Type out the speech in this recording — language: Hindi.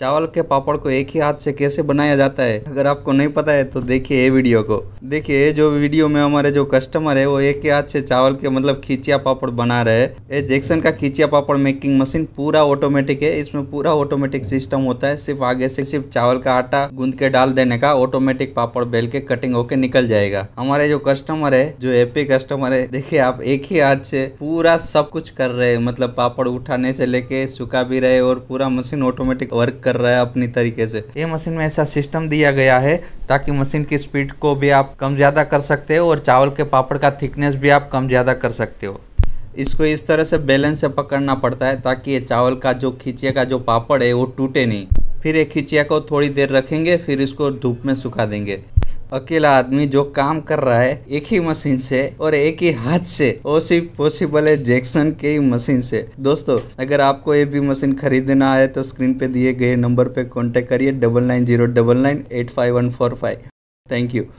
चावल के पापड़ को एक ही हाथ से कैसे बनाया जाता है अगर आपको नहीं पता है तो देखिए ये वीडियो को देखिए जो वीडियो में हमारे जो कस्टमर है वो एक ही हाथ से चावल के मतलब खींचिया पापड़ बना रहे हैं ये जैक्सन का खींचिया पापड़ मेकिंग मशीन पूरा ऑटोमेटिक है इसमें पूरा ऑटोमेटिक सिस्टम होता है सिर्फ आगे से सिर्फ चावल का आटा गूंद के डाल देने का ऑटोमेटिक पापड़ बेल के कटिंग होके निकल जाएगा हमारे जो कस्टमर है जो हैप्पी कस्टमर है देखिये आप एक ही हाथ से पूरा सब कुछ कर रहे है मतलब पापड़ उठाने से लेके सुखा भी रहे और पूरा मशीन ऑटोमेटिक वर्क कर रहा है अपनी तरीके से ये मशीन में ऐसा सिस्टम दिया गया है ताकि मशीन की स्पीड को भी आप कम ज़्यादा कर सकते हो और चावल के पापड़ का थिकनेस भी आप कम ज़्यादा कर सकते हो इसको इस तरह से बैलेंस से पकड़ना पड़ता है ताकि ये चावल का जो खींचिया का जो पापड़ है वो टूटे नहीं फिर ये खिचिया को थोड़ी देर रखेंगे फिर इसको धूप में सुखा देंगे अकेला आदमी जो काम कर रहा है एक ही मशीन से और एक ही हाथ से वो सिर्फ पॉसिबल है जैक्सन के ही मशीन से दोस्तों अगर आपको ये भी मशीन खरीदना है तो स्क्रीन पे दिए गए नंबर पे कांटेक्ट करिए double nine zero double nine eight five one four five thank you